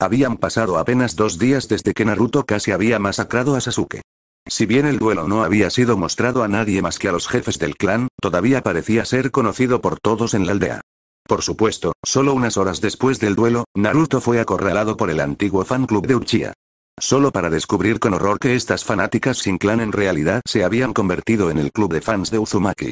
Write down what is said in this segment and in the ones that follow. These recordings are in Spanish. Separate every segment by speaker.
Speaker 1: Habían pasado apenas dos días desde que Naruto casi había masacrado a Sasuke. Si bien el duelo no había sido mostrado a nadie más que a los jefes del clan, todavía parecía ser conocido por todos en la aldea. Por supuesto, solo unas horas después del duelo, Naruto fue acorralado por el antiguo fan club de Uchiha. Solo para descubrir con horror que estas fanáticas sin clan en realidad se habían convertido en el club de fans de Uzumaki.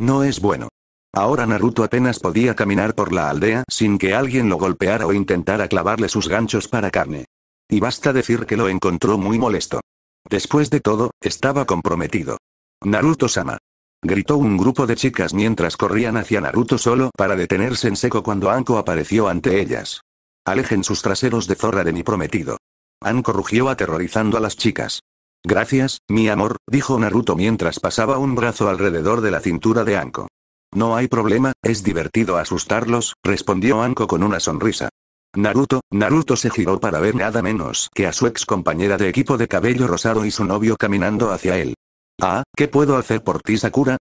Speaker 1: No es bueno. Ahora Naruto apenas podía caminar por la aldea sin que alguien lo golpeara o intentara clavarle sus ganchos para carne. Y basta decir que lo encontró muy molesto. Después de todo, estaba comprometido. Naruto-sama. Gritó un grupo de chicas mientras corrían hacia Naruto solo para detenerse en seco cuando Anko apareció ante ellas. Alejen sus traseros de zorra de mi prometido. Anko rugió aterrorizando a las chicas. Gracias, mi amor, dijo Naruto mientras pasaba un brazo alrededor de la cintura de Anko. No hay problema, es divertido asustarlos, respondió Anko con una sonrisa. Naruto, Naruto se giró para ver nada menos que a su ex compañera de equipo de cabello rosado y su novio caminando hacia él. Ah, ¿qué puedo hacer por ti Sakura?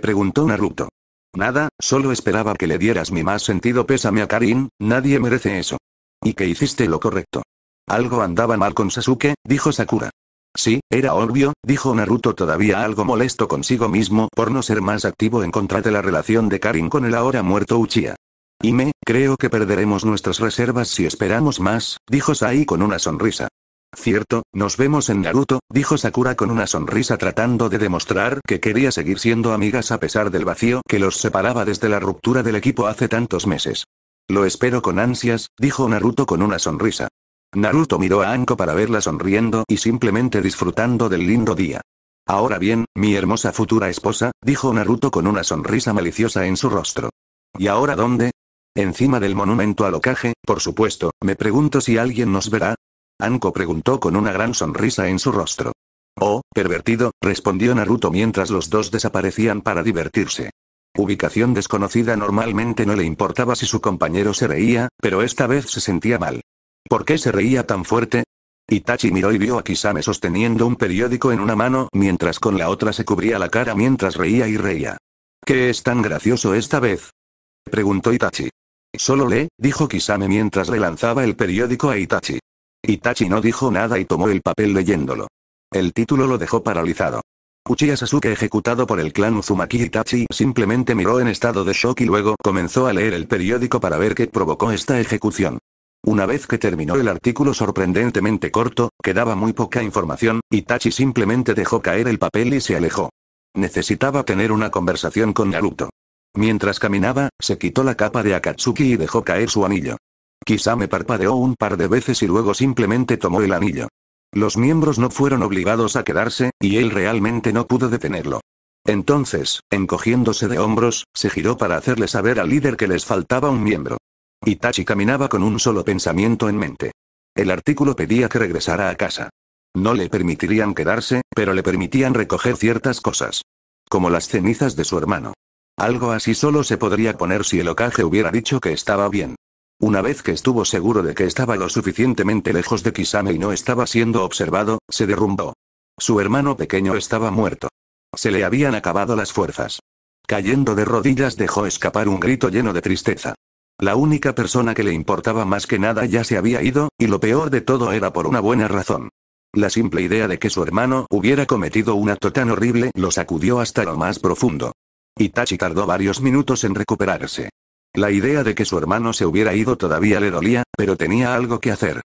Speaker 1: Preguntó Naruto. Nada, solo esperaba que le dieras mi más sentido pésame a Karin, nadie merece eso. Y que hiciste lo correcto. Algo andaba mal con Sasuke, dijo Sakura. Sí, era obvio, dijo Naruto todavía algo molesto consigo mismo por no ser más activo en contra de la relación de Karin con el ahora muerto Uchiha. Y me, creo que perderemos nuestras reservas si esperamos más, dijo Sai con una sonrisa. Cierto, nos vemos en Naruto, dijo Sakura con una sonrisa tratando de demostrar que quería seguir siendo amigas a pesar del vacío que los separaba desde la ruptura del equipo hace tantos meses. Lo espero con ansias, dijo Naruto con una sonrisa. Naruto miró a Anko para verla sonriendo y simplemente disfrutando del lindo día. Ahora bien, mi hermosa futura esposa, dijo Naruto con una sonrisa maliciosa en su rostro. ¿Y ahora dónde? Encima del monumento al ocaje, por supuesto, me pregunto si alguien nos verá. Anko preguntó con una gran sonrisa en su rostro. Oh, pervertido, respondió Naruto mientras los dos desaparecían para divertirse. Ubicación desconocida normalmente no le importaba si su compañero se reía, pero esta vez se sentía mal. ¿Por qué se reía tan fuerte? Itachi miró y vio a Kisame sosteniendo un periódico en una mano mientras con la otra se cubría la cara mientras reía y reía. ¿Qué es tan gracioso esta vez? Preguntó Itachi. Solo le, dijo Kisame mientras relanzaba el periódico a Itachi. Itachi no dijo nada y tomó el papel leyéndolo. El título lo dejó paralizado. Uchiha Sasuke ejecutado por el clan Uzumaki Itachi simplemente miró en estado de shock y luego comenzó a leer el periódico para ver qué provocó esta ejecución. Una vez que terminó el artículo sorprendentemente corto, quedaba muy poca información, Itachi simplemente dejó caer el papel y se alejó. Necesitaba tener una conversación con Naruto. Mientras caminaba, se quitó la capa de Akatsuki y dejó caer su anillo. Quizá me parpadeó un par de veces y luego simplemente tomó el anillo. Los miembros no fueron obligados a quedarse, y él realmente no pudo detenerlo. Entonces, encogiéndose de hombros, se giró para hacerle saber al líder que les faltaba un miembro. Itachi caminaba con un solo pensamiento en mente. El artículo pedía que regresara a casa. No le permitirían quedarse, pero le permitían recoger ciertas cosas. Como las cenizas de su hermano. Algo así solo se podría poner si el ocaje hubiera dicho que estaba bien. Una vez que estuvo seguro de que estaba lo suficientemente lejos de Kisame y no estaba siendo observado, se derrumbó. Su hermano pequeño estaba muerto. Se le habían acabado las fuerzas. Cayendo de rodillas dejó escapar un grito lleno de tristeza. La única persona que le importaba más que nada ya se había ido, y lo peor de todo era por una buena razón. La simple idea de que su hermano hubiera cometido un acto tan horrible lo sacudió hasta lo más profundo. Itachi tardó varios minutos en recuperarse. La idea de que su hermano se hubiera ido todavía le dolía, pero tenía algo que hacer.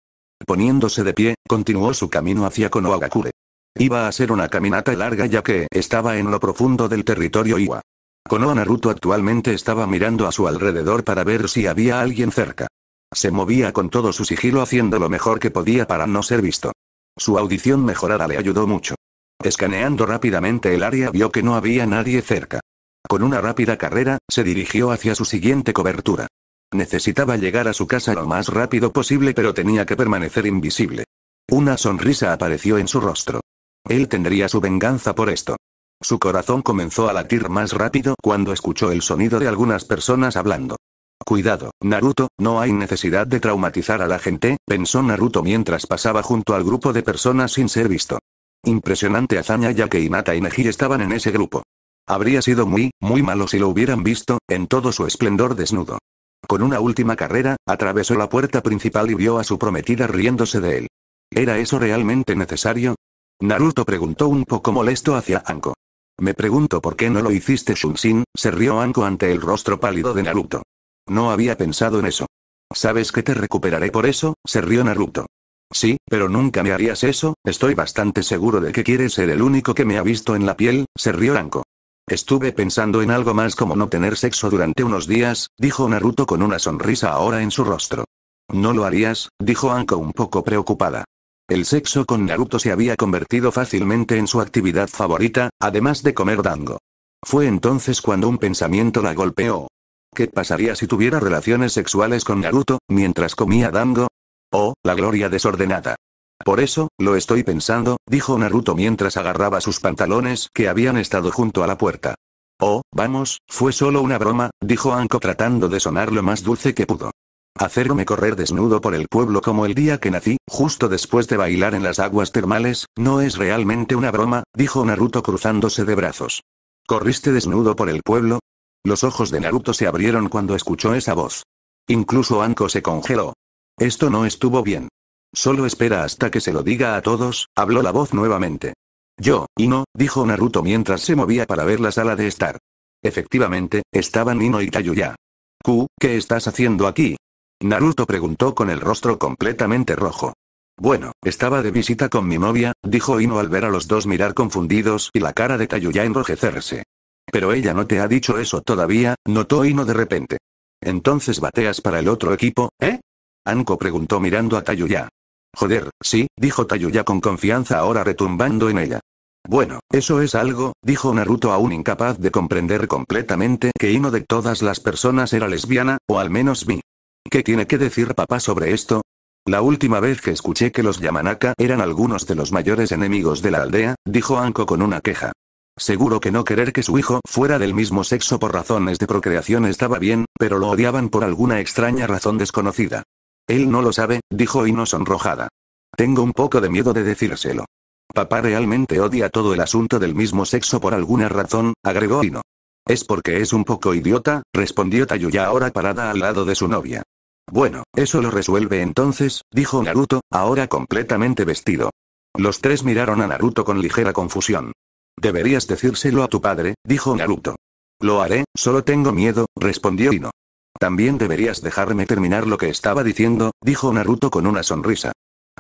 Speaker 1: Poniéndose de pie, continuó su camino hacia Konohagakure. Iba a ser una caminata larga ya que estaba en lo profundo del territorio Iwa. Konoha Naruto actualmente estaba mirando a su alrededor para ver si había alguien cerca. Se movía con todo su sigilo haciendo lo mejor que podía para no ser visto. Su audición mejorada le ayudó mucho. Escaneando rápidamente el área vio que no había nadie cerca. Con una rápida carrera, se dirigió hacia su siguiente cobertura. Necesitaba llegar a su casa lo más rápido posible pero tenía que permanecer invisible. Una sonrisa apareció en su rostro. Él tendría su venganza por esto. Su corazón comenzó a latir más rápido cuando escuchó el sonido de algunas personas hablando. Cuidado, Naruto, no hay necesidad de traumatizar a la gente, pensó Naruto mientras pasaba junto al grupo de personas sin ser visto. Impresionante hazaña ya que Hinata y Neji estaban en ese grupo. Habría sido muy, muy malo si lo hubieran visto, en todo su esplendor desnudo. Con una última carrera, atravesó la puerta principal y vio a su prometida riéndose de él. ¿Era eso realmente necesario? Naruto preguntó un poco molesto hacia Anko. Me pregunto por qué no lo hiciste Shunshin, se rió Anko ante el rostro pálido de Naruto. No había pensado en eso. ¿Sabes que te recuperaré por eso? se rió Naruto. Sí, pero nunca me harías eso, estoy bastante seguro de que quieres ser el único que me ha visto en la piel, se rió Anko. Estuve pensando en algo más como no tener sexo durante unos días, dijo Naruto con una sonrisa ahora en su rostro. No lo harías, dijo Anko un poco preocupada. El sexo con Naruto se había convertido fácilmente en su actividad favorita, además de comer dango. Fue entonces cuando un pensamiento la golpeó. ¿Qué pasaría si tuviera relaciones sexuales con Naruto, mientras comía dango? Oh, la gloria desordenada. Por eso, lo estoy pensando, dijo Naruto mientras agarraba sus pantalones que habían estado junto a la puerta. Oh, vamos, fue solo una broma, dijo Anko tratando de sonar lo más dulce que pudo. Hacerme correr desnudo por el pueblo como el día que nací, justo después de bailar en las aguas termales, no es realmente una broma, dijo Naruto cruzándose de brazos. ¿Corriste desnudo por el pueblo? Los ojos de Naruto se abrieron cuando escuchó esa voz. Incluso Anko se congeló. Esto no estuvo bien. Solo espera hasta que se lo diga a todos, habló la voz nuevamente. Yo, Ino, dijo Naruto mientras se movía para ver la sala de estar. Efectivamente, estaban Ino y Tayuya. Q, ¿qué estás haciendo aquí? Naruto preguntó con el rostro completamente rojo. Bueno, estaba de visita con mi novia, dijo Ino al ver a los dos mirar confundidos y la cara de Tayuya enrojecerse. Pero ella no te ha dicho eso todavía, notó Ino de repente. Entonces bateas para el otro equipo, ¿eh? Anko preguntó mirando a Tayuya. Joder, sí, dijo Tayuya con confianza ahora retumbando en ella. Bueno, eso es algo, dijo Naruto aún incapaz de comprender completamente que Ino de todas las personas era lesbiana, o al menos mí. ¿Qué tiene que decir papá sobre esto? La última vez que escuché que los Yamanaka eran algunos de los mayores enemigos de la aldea, dijo Anko con una queja. Seguro que no querer que su hijo fuera del mismo sexo por razones de procreación estaba bien, pero lo odiaban por alguna extraña razón desconocida. Él no lo sabe, dijo Ino sonrojada. Tengo un poco de miedo de decírselo. Papá realmente odia todo el asunto del mismo sexo por alguna razón, agregó Ino. Es porque es un poco idiota, respondió Tayuya ahora parada al lado de su novia. Bueno, eso lo resuelve entonces, dijo Naruto, ahora completamente vestido. Los tres miraron a Naruto con ligera confusión. Deberías decírselo a tu padre, dijo Naruto. Lo haré, solo tengo miedo, respondió Ino. También deberías dejarme terminar lo que estaba diciendo, dijo Naruto con una sonrisa.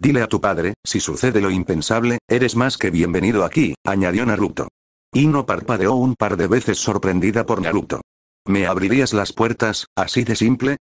Speaker 1: Dile a tu padre, si sucede lo impensable, eres más que bienvenido aquí, añadió Naruto. Ino parpadeó un par de veces sorprendida por Naruto. ¿Me abrirías las puertas, así de simple?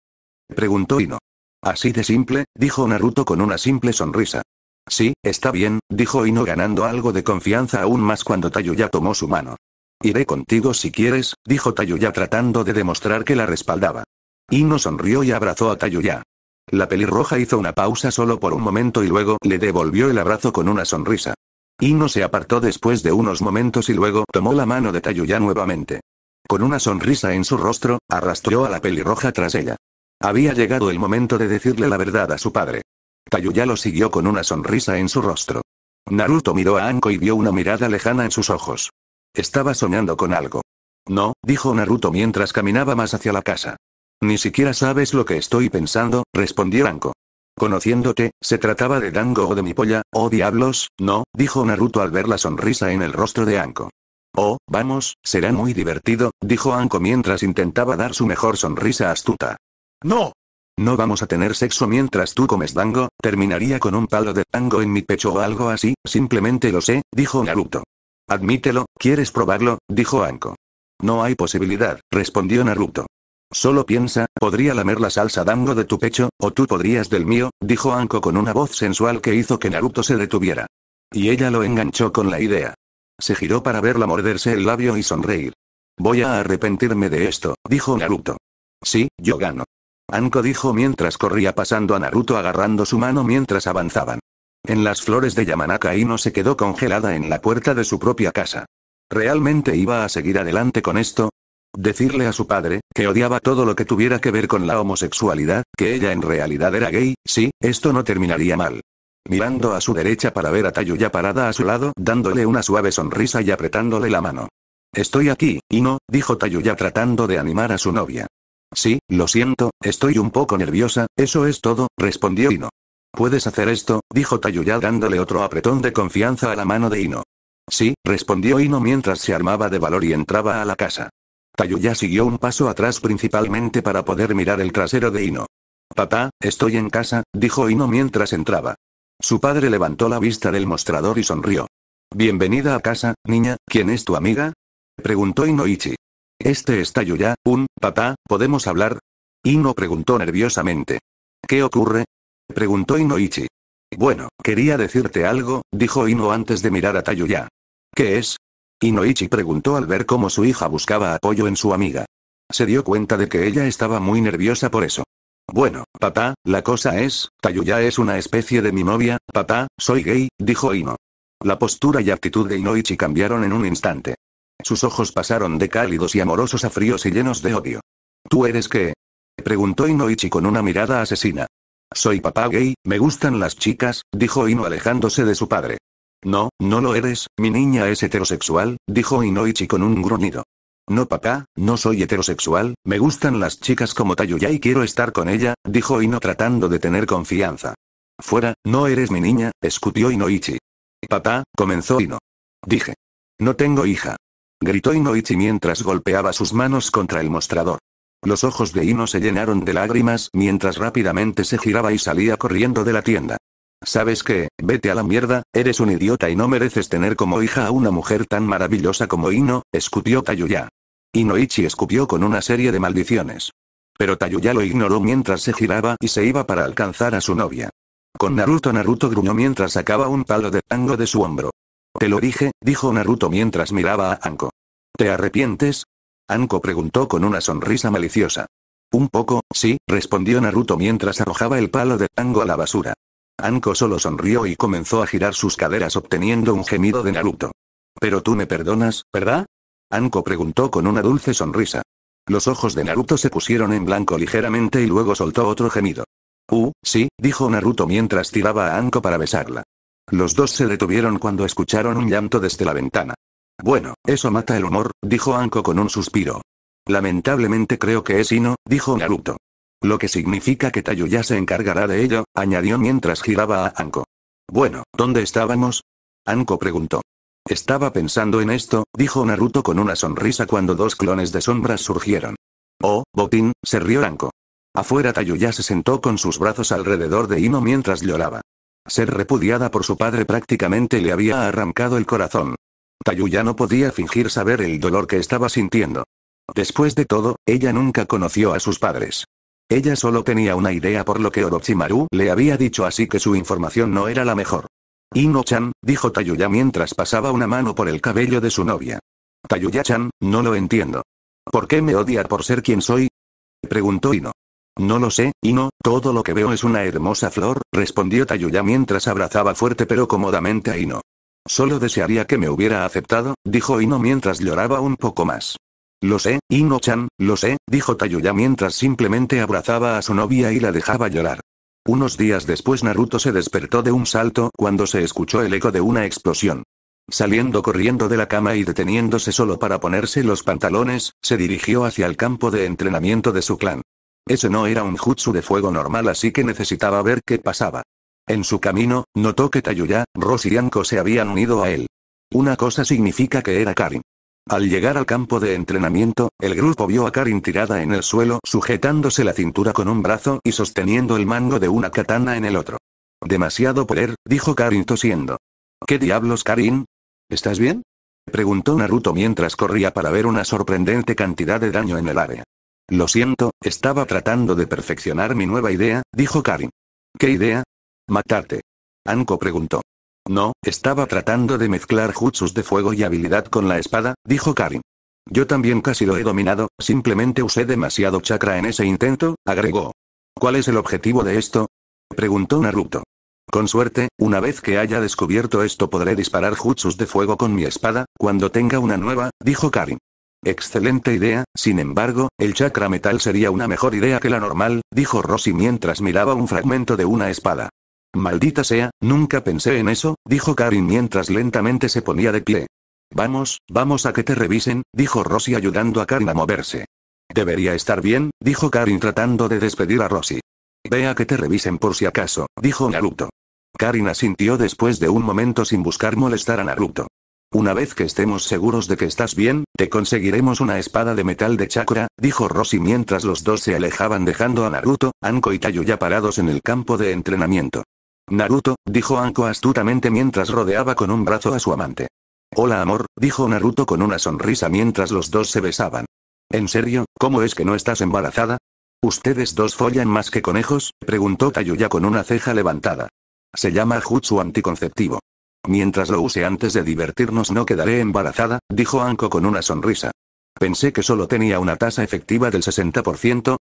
Speaker 1: Preguntó Ino. Así de simple, dijo Naruto con una simple sonrisa. Sí, está bien, dijo Ino ganando algo de confianza aún más cuando Tayuya tomó su mano. Iré contigo si quieres, dijo Tayuya tratando de demostrar que la respaldaba. Ino sonrió y abrazó a Tayuya. La pelirroja hizo una pausa solo por un momento y luego le devolvió el abrazo con una sonrisa. Ino se apartó después de unos momentos y luego tomó la mano de Tayuya nuevamente. Con una sonrisa en su rostro, arrastró a la pelirroja tras ella. Había llegado el momento de decirle la verdad a su padre. Tayuya lo siguió con una sonrisa en su rostro. Naruto miró a Anko y vio una mirada lejana en sus ojos. Estaba soñando con algo. No, dijo Naruto mientras caminaba más hacia la casa. Ni siquiera sabes lo que estoy pensando, respondió Anko. Conociéndote, se trataba de Dango o de mi polla, oh diablos, no, dijo Naruto al ver la sonrisa en el rostro de Anko. Oh, vamos, será muy divertido, dijo Anko mientras intentaba dar su mejor sonrisa astuta. ¡No! No vamos a tener sexo mientras tú comes dango, terminaría con un palo de dango en mi pecho o algo así, simplemente lo sé, dijo Naruto. Admítelo, ¿quieres probarlo? dijo Anko. No hay posibilidad, respondió Naruto. Solo piensa, podría lamer la salsa dango de tu pecho, o tú podrías del mío, dijo Anko con una voz sensual que hizo que Naruto se detuviera. Y ella lo enganchó con la idea. Se giró para verla morderse el labio y sonreír. Voy a arrepentirme de esto, dijo Naruto. Sí, yo gano. Anko dijo mientras corría pasando a Naruto agarrando su mano mientras avanzaban. En las flores de Yamanaka no se quedó congelada en la puerta de su propia casa. ¿Realmente iba a seguir adelante con esto? Decirle a su padre, que odiaba todo lo que tuviera que ver con la homosexualidad, que ella en realidad era gay, sí, esto no terminaría mal. Mirando a su derecha para ver a tayuya parada a su lado, dándole una suave sonrisa y apretándole la mano. Estoy aquí, y no, dijo Tayuya tratando de animar a su novia. Sí, lo siento, estoy un poco nerviosa, eso es todo, respondió Ino. Puedes hacer esto, dijo Tayuya dándole otro apretón de confianza a la mano de Ino. Sí, respondió Ino mientras se armaba de valor y entraba a la casa. Tayuya siguió un paso atrás principalmente para poder mirar el trasero de Ino. Papá, estoy en casa, dijo Ino mientras entraba. Su padre levantó la vista del mostrador y sonrió. Bienvenida a casa, niña, ¿quién es tu amiga? Preguntó Inoichi. Este es Tayuya, un, papá, ¿podemos hablar? Ino preguntó nerviosamente. ¿Qué ocurre? Preguntó Inoichi. Bueno, quería decirte algo, dijo Ino antes de mirar a Tayuya. ¿Qué es? Inoichi preguntó al ver cómo su hija buscaba apoyo en su amiga. Se dio cuenta de que ella estaba muy nerviosa por eso. Bueno, papá, la cosa es, Tayuya es una especie de mi novia, papá, soy gay, dijo Ino. La postura y actitud de Inoichi cambiaron en un instante. Sus ojos pasaron de cálidos y amorosos a fríos y llenos de odio. ¿Tú eres qué? preguntó Inoichi con una mirada asesina. Soy papá gay, me gustan las chicas, dijo Ino alejándose de su padre. No, no lo eres, mi niña es heterosexual, dijo Inoichi con un gruñido. No papá, no soy heterosexual, me gustan las chicas como Tayuya y quiero estar con ella, dijo Ino tratando de tener confianza. Fuera, no eres mi niña, escupió Inoichi. Papá, comenzó Ino. Dije. No tengo hija. Gritó Inoichi mientras golpeaba sus manos contra el mostrador. Los ojos de Ino se llenaron de lágrimas mientras rápidamente se giraba y salía corriendo de la tienda. ¿Sabes qué? Vete a la mierda, eres un idiota y no mereces tener como hija a una mujer tan maravillosa como Ino, escupió Tayuya. Inoichi escupió con una serie de maldiciones. Pero Tayuya lo ignoró mientras se giraba y se iba para alcanzar a su novia. Con Naruto Naruto gruñó mientras sacaba un palo de tango de su hombro. Te lo dije, dijo Naruto mientras miraba a Anko. ¿Te arrepientes? Anko preguntó con una sonrisa maliciosa. Un poco, sí, respondió Naruto mientras arrojaba el palo de tango a la basura. Anko solo sonrió y comenzó a girar sus caderas obteniendo un gemido de Naruto. Pero tú me perdonas, ¿verdad? Anko preguntó con una dulce sonrisa. Los ojos de Naruto se pusieron en blanco ligeramente y luego soltó otro gemido. Uh, sí, dijo Naruto mientras tiraba a Anko para besarla. Los dos se detuvieron cuando escucharon un llanto desde la ventana. Bueno, eso mata el humor, dijo Anko con un suspiro. Lamentablemente creo que es Ino, dijo Naruto. Lo que significa que Tayuya se encargará de ello, añadió mientras giraba a Anko. Bueno, ¿dónde estábamos? Anko preguntó. Estaba pensando en esto, dijo Naruto con una sonrisa cuando dos clones de sombras surgieron. Oh, botín, se rió Anko. Afuera Tayuya se sentó con sus brazos alrededor de Ino mientras lloraba. Ser repudiada por su padre prácticamente le había arrancado el corazón. Tayuya no podía fingir saber el dolor que estaba sintiendo. Después de todo, ella nunca conoció a sus padres. Ella solo tenía una idea por lo que Orochimaru le había dicho así que su información no era la mejor. Ino-chan, dijo Tayuya mientras pasaba una mano por el cabello de su novia. Tayuya-chan, no lo entiendo. ¿Por qué me odia por ser quien soy? Preguntó Ino. No lo sé, Ino, todo lo que veo es una hermosa flor, respondió Tayuya mientras abrazaba fuerte pero cómodamente a Ino. Solo desearía que me hubiera aceptado, dijo Ino mientras lloraba un poco más. Lo sé, Ino-chan, lo sé, dijo Tayuya mientras simplemente abrazaba a su novia y la dejaba llorar. Unos días después Naruto se despertó de un salto cuando se escuchó el eco de una explosión. Saliendo corriendo de la cama y deteniéndose solo para ponerse los pantalones, se dirigió hacia el campo de entrenamiento de su clan. Ese no era un jutsu de fuego normal así que necesitaba ver qué pasaba. En su camino, notó que Tayuya, Ross y Anko se habían unido a él. Una cosa significa que era Karin. Al llegar al campo de entrenamiento, el grupo vio a Karin tirada en el suelo sujetándose la cintura con un brazo y sosteniendo el mango de una katana en el otro. Demasiado poder, dijo Karin tosiendo. ¿Qué diablos Karin? ¿Estás bien? Preguntó Naruto mientras corría para ver una sorprendente cantidad de daño en el área. Lo siento, estaba tratando de perfeccionar mi nueva idea, dijo Karin. ¿Qué idea? Matarte. Anko preguntó. No, estaba tratando de mezclar jutsus de fuego y habilidad con la espada, dijo Karin. Yo también casi lo he dominado, simplemente usé demasiado chakra en ese intento, agregó. ¿Cuál es el objetivo de esto? preguntó Naruto. Con suerte, una vez que haya descubierto esto podré disparar jutsus de fuego con mi espada, cuando tenga una nueva, dijo Karin. Excelente idea, sin embargo, el chakra metal sería una mejor idea que la normal, dijo Rossi mientras miraba un fragmento de una espada. Maldita sea, nunca pensé en eso, dijo Karin mientras lentamente se ponía de pie. Vamos, vamos a que te revisen, dijo Rossi ayudando a Karin a moverse. Debería estar bien, dijo Karin tratando de despedir a Rosy. Ve a que te revisen por si acaso, dijo Naruto. Karin asintió después de un momento sin buscar molestar a Naruto. Una vez que estemos seguros de que estás bien, te conseguiremos una espada de metal de chakra, dijo Rossi mientras los dos se alejaban dejando a Naruto, Anko y Tayuya ya parados en el campo de entrenamiento. Naruto, dijo Anko astutamente mientras rodeaba con un brazo a su amante. Hola amor, dijo Naruto con una sonrisa mientras los dos se besaban. ¿En serio, cómo es que no estás embarazada? ¿Ustedes dos follan más que conejos? preguntó Tayuya con una ceja levantada. Se llama jutsu anticonceptivo. Mientras lo use antes de divertirnos no quedaré embarazada, dijo Anko con una sonrisa. Pensé que solo tenía una tasa efectiva del 60%.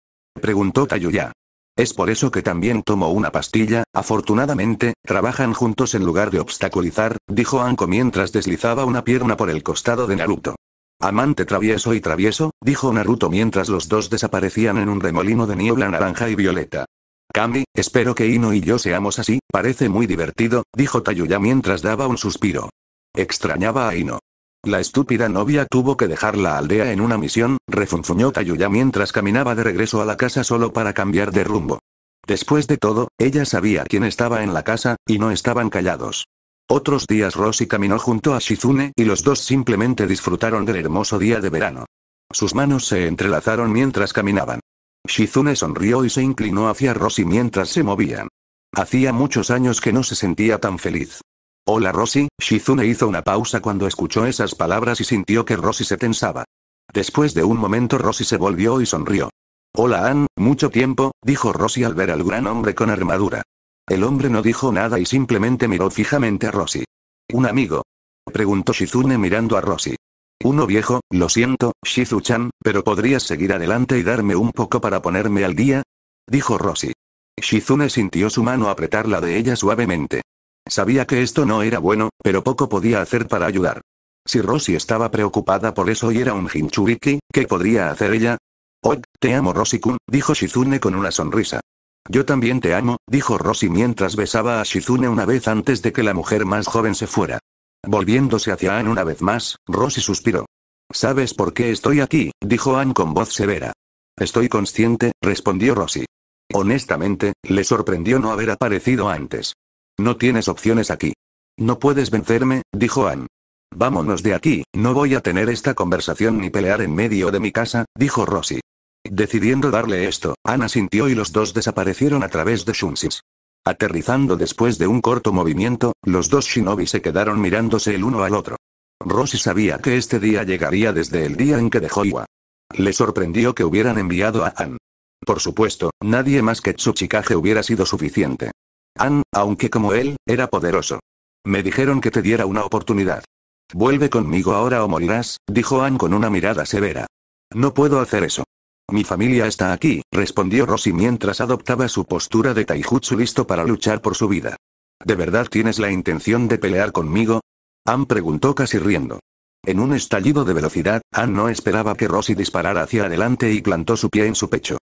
Speaker 1: Preguntó Tayuya. Es por eso que también tomo una pastilla, afortunadamente, trabajan juntos en lugar de obstaculizar, dijo Anko mientras deslizaba una pierna por el costado de Naruto. Amante travieso y travieso, dijo Naruto mientras los dos desaparecían en un remolino de niebla naranja y violeta. Kami, espero que Ino y yo seamos así, parece muy divertido, dijo Tayuya mientras daba un suspiro. Extrañaba a Ino. La estúpida novia tuvo que dejar la aldea en una misión, refunfuñó Tayuya mientras caminaba de regreso a la casa solo para cambiar de rumbo. Después de todo, ella sabía quién estaba en la casa, y no estaban callados. Otros días Rosy caminó junto a Shizune y los dos simplemente disfrutaron del hermoso día de verano. Sus manos se entrelazaron mientras caminaban. Shizune sonrió y se inclinó hacia Rosy mientras se movían. Hacía muchos años que no se sentía tan feliz. Hola Rosy, Shizune hizo una pausa cuando escuchó esas palabras y sintió que Rosy se tensaba. Después de un momento Rosy se volvió y sonrió. Hola Ann, mucho tiempo, dijo Rosy al ver al gran hombre con armadura. El hombre no dijo nada y simplemente miró fijamente a Rosy. ¿Un amigo? Preguntó Shizune mirando a Rosy. Uno viejo, lo siento, Shizu-chan, pero podrías seguir adelante y darme un poco para ponerme al día? Dijo Rosy. Shizune sintió su mano apretar la de ella suavemente. Sabía que esto no era bueno, pero poco podía hacer para ayudar. Si Rosie estaba preocupada por eso y era un hinchuriki, ¿qué podría hacer ella? Oh, te amo Rosy kun dijo Shizune con una sonrisa. Yo también te amo, dijo Rosie mientras besaba a Shizune una vez antes de que la mujer más joven se fuera. Volviéndose hacia Ann una vez más, Rosie suspiró. ¿Sabes por qué estoy aquí? dijo Ann con voz severa. Estoy consciente, respondió Rosie. Honestamente, le sorprendió no haber aparecido antes. No tienes opciones aquí. No puedes vencerme, dijo Ann. Vámonos de aquí, no voy a tener esta conversación ni pelear en medio de mi casa, dijo Rosie. Decidiendo darle esto, Ana sintió y los dos desaparecieron a través de Shunsis. Aterrizando después de un corto movimiento, los dos shinobi se quedaron mirándose el uno al otro. Rosie sabía que este día llegaría desde el día en que dejó Iwa. Le sorprendió que hubieran enviado a Ann. Por supuesto, nadie más que Tsuchikage hubiera sido suficiente. Ann, aunque como él, era poderoso. Me dijeron que te diera una oportunidad. Vuelve conmigo ahora o morirás, dijo Ann con una mirada severa. No puedo hacer eso. Mi familia está aquí, respondió Rosy mientras adoptaba su postura de taijutsu listo para luchar por su vida. ¿De verdad tienes la intención de pelear conmigo? Ann preguntó casi riendo. En un estallido de velocidad, Ann no esperaba que Rosy disparara hacia adelante y plantó su pie en su pecho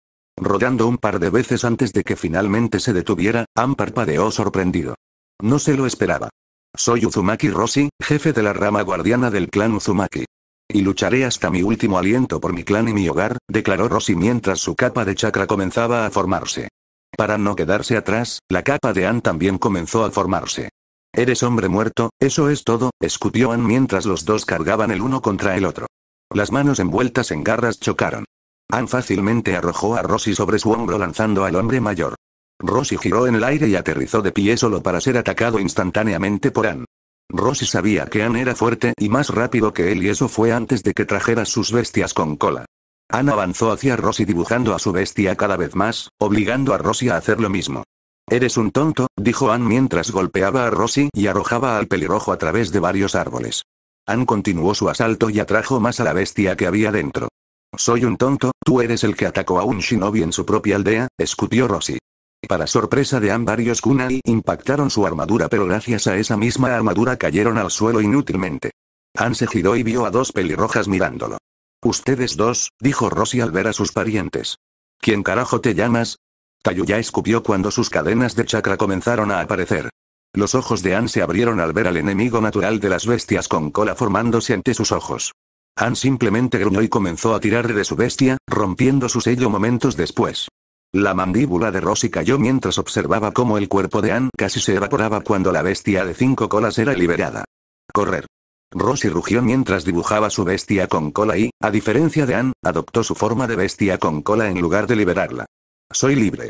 Speaker 1: rodando un par de veces antes de que finalmente se detuviera, Am parpadeó sorprendido. No se lo esperaba. Soy Uzumaki Rossi, jefe de la rama guardiana del clan Uzumaki. Y lucharé hasta mi último aliento por mi clan y mi hogar, declaró Rossi mientras su capa de chakra comenzaba a formarse. Para no quedarse atrás, la capa de Ann también comenzó a formarse. Eres hombre muerto, eso es todo, escupió Ann mientras los dos cargaban el uno contra el otro. Las manos envueltas en garras chocaron. Ann fácilmente arrojó a Rossi sobre su hombro lanzando al hombre mayor. Rossi giró en el aire y aterrizó de pie solo para ser atacado instantáneamente por Ann. Rossi sabía que Ann era fuerte y más rápido que él y eso fue antes de que trajera sus bestias con cola. Ann avanzó hacia Rossi dibujando a su bestia cada vez más, obligando a Rossi a hacer lo mismo. Eres un tonto, dijo Ann mientras golpeaba a Rossi y arrojaba al pelirrojo a través de varios árboles. Ann continuó su asalto y atrajo más a la bestia que había dentro. Soy un tonto, tú eres el que atacó a un shinobi en su propia aldea, escupió Rossi. Para sorpresa de Anne, varios kunai impactaron su armadura pero gracias a esa misma armadura cayeron al suelo inútilmente. Anne se giró y vio a dos pelirrojas mirándolo. Ustedes dos, dijo Rossi al ver a sus parientes. ¿Quién carajo te llamas? Tayuya escupió cuando sus cadenas de chakra comenzaron a aparecer. Los ojos de An se abrieron al ver al enemigo natural de las bestias con cola formándose ante sus ojos. Han simplemente gruñó y comenzó a tirar de su bestia, rompiendo su sello momentos después. La mandíbula de Rosy cayó mientras observaba cómo el cuerpo de Ann casi se evaporaba cuando la bestia de cinco colas era liberada. Correr. Rosy rugió mientras dibujaba su bestia con cola y, a diferencia de Ann, adoptó su forma de bestia con cola en lugar de liberarla. Soy libre.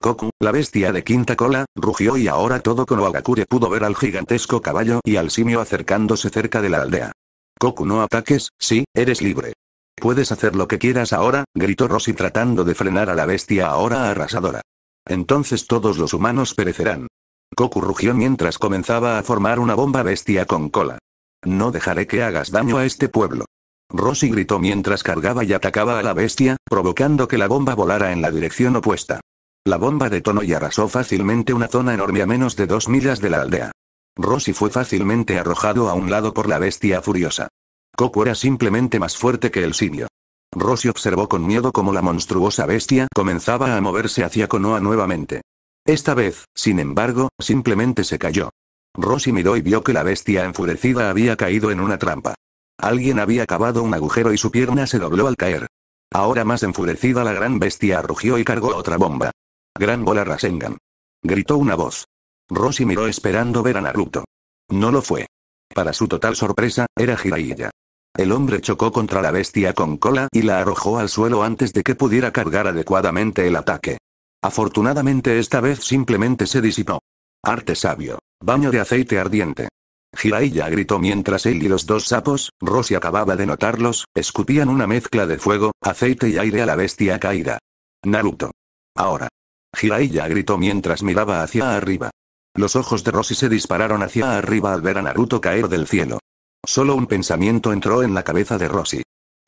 Speaker 1: Koku, la bestia de quinta cola, rugió y ahora todo con Konohagakure pudo ver al gigantesco caballo y al simio acercándose cerca de la aldea. Coco no ataques, sí, eres libre. Puedes hacer lo que quieras ahora, gritó Rosy tratando de frenar a la bestia ahora arrasadora. Entonces todos los humanos perecerán. Goku rugió mientras comenzaba a formar una bomba bestia con cola. No dejaré que hagas daño a este pueblo. Rosy gritó mientras cargaba y atacaba a la bestia, provocando que la bomba volara en la dirección opuesta. La bomba detonó y arrasó fácilmente una zona enorme a menos de dos millas de la aldea. Rossi fue fácilmente arrojado a un lado por la bestia furiosa. Coco era simplemente más fuerte que el simio. Rossi observó con miedo cómo la monstruosa bestia comenzaba a moverse hacia Konoa nuevamente. Esta vez, sin embargo, simplemente se cayó. Rossi miró y vio que la bestia enfurecida había caído en una trampa. Alguien había cavado un agujero y su pierna se dobló al caer. Ahora más enfurecida la gran bestia rugió y cargó otra bomba. Gran bola Rasengan. Gritó una voz. Rosy miró esperando ver a Naruto. No lo fue. Para su total sorpresa, era Jiraiya. El hombre chocó contra la bestia con cola y la arrojó al suelo antes de que pudiera cargar adecuadamente el ataque. Afortunadamente esta vez simplemente se disipó. Arte sabio. Baño de aceite ardiente. Jiraiya gritó mientras él y los dos sapos, Rosy acababa de notarlos, escupían una mezcla de fuego, aceite y aire a la bestia caída. Naruto. Ahora. Jiraiya gritó mientras miraba hacia arriba. Los ojos de Rossi se dispararon hacia arriba al ver a Naruto caer del cielo. Solo un pensamiento entró en la cabeza de Roshi.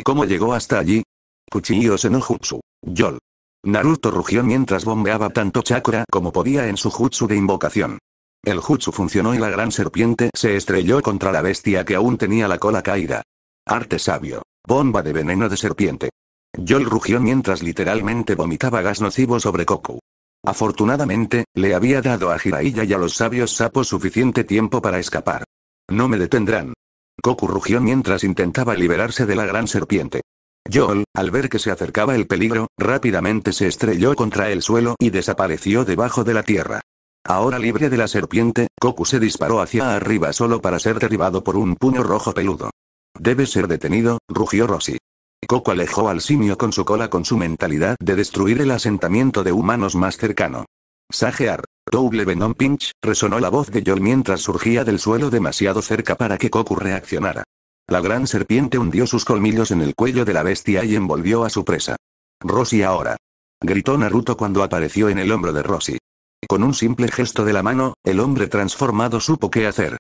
Speaker 1: ¿Cómo llegó hasta allí? Kuchiyo jutsu. Yol. Naruto rugió mientras bombeaba tanto chakra como podía en su jutsu de invocación. El jutsu funcionó y la gran serpiente se estrelló contra la bestia que aún tenía la cola caída. Arte sabio. Bomba de veneno de serpiente. Yol rugió mientras literalmente vomitaba gas nocivo sobre Goku. Afortunadamente, le había dado a Jiraiya y a los sabios sapos suficiente tiempo para escapar. No me detendrán. Goku rugió mientras intentaba liberarse de la gran serpiente. Joel, al ver que se acercaba el peligro, rápidamente se estrelló contra el suelo y desapareció debajo de la tierra. Ahora libre de la serpiente, Goku se disparó hacia arriba solo para ser derribado por un puño rojo peludo. Debe ser detenido, rugió Rossi. Coco alejó al simio con su cola con su mentalidad de destruir el asentamiento de humanos más cercano. Sajear. Double Venom Pinch, resonó la voz de Joel mientras surgía del suelo demasiado cerca para que Koku reaccionara. La gran serpiente hundió sus colmillos en el cuello de la bestia y envolvió a su presa. Rosy ahora. Gritó Naruto cuando apareció en el hombro de Rosy. Con un simple gesto de la mano, el hombre transformado supo qué hacer.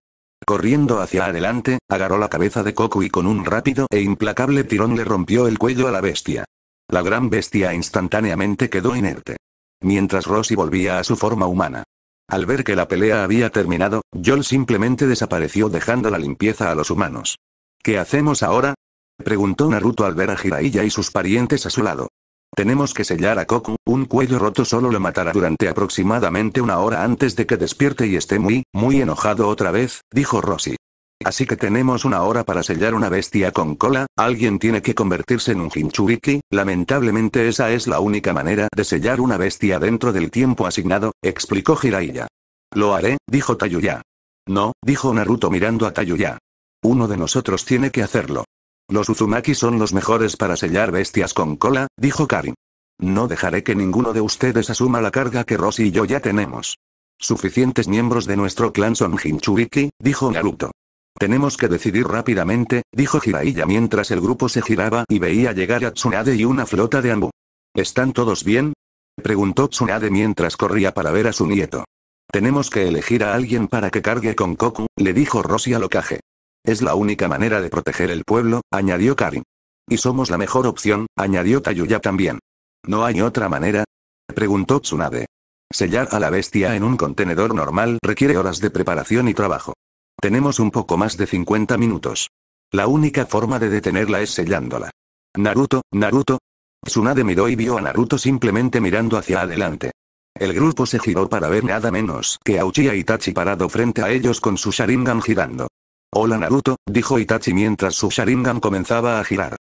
Speaker 1: Corriendo hacia adelante, agarró la cabeza de Koku y con un rápido e implacable tirón le rompió el cuello a la bestia. La gran bestia instantáneamente quedó inerte. Mientras Rossi volvía a su forma humana. Al ver que la pelea había terminado, Joel simplemente desapareció dejando la limpieza a los humanos. ¿Qué hacemos ahora? Preguntó Naruto al ver a Jiraiya y sus parientes a su lado. Tenemos que sellar a Koku, un cuello roto solo lo matará durante aproximadamente una hora antes de que despierte y esté muy, muy enojado otra vez, dijo Rossi. Así que tenemos una hora para sellar una bestia con cola, alguien tiene que convertirse en un Hinchuriki, lamentablemente esa es la única manera de sellar una bestia dentro del tiempo asignado, explicó Jiraiya. Lo haré, dijo Tayuya. No, dijo Naruto mirando a Tayuya. Uno de nosotros tiene que hacerlo. Los Uzumaki son los mejores para sellar bestias con cola, dijo Karin. No dejaré que ninguno de ustedes asuma la carga que Rosy y yo ya tenemos. Suficientes miembros de nuestro clan son Hinchuriki, dijo Naruto. Tenemos que decidir rápidamente, dijo Hiraiya mientras el grupo se giraba y veía llegar a Tsunade y una flota de Ambu. ¿Están todos bien? Preguntó Tsunade mientras corría para ver a su nieto. Tenemos que elegir a alguien para que cargue con Koku, le dijo Rosy a Lokage. Es la única manera de proteger el pueblo, añadió Karin. Y somos la mejor opción, añadió Tayuya también. ¿No hay otra manera? preguntó Tsunade. Sellar a la bestia en un contenedor normal requiere horas de preparación y trabajo. Tenemos un poco más de 50 minutos. La única forma de detenerla es sellándola. Naruto, Naruto. Tsunade miró y vio a Naruto simplemente mirando hacia adelante. El grupo se giró para ver nada menos que a Uchiha Itachi parado frente a ellos con su Sharingan girando. Hola Naruto, dijo Itachi mientras su Sharingan comenzaba a girar.